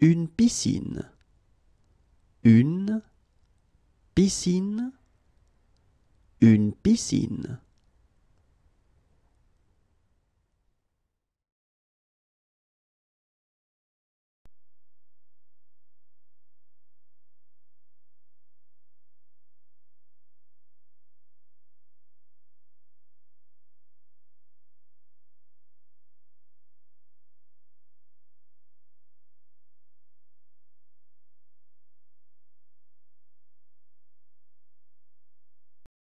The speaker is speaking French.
une piscine. Une piscine. Une piscine.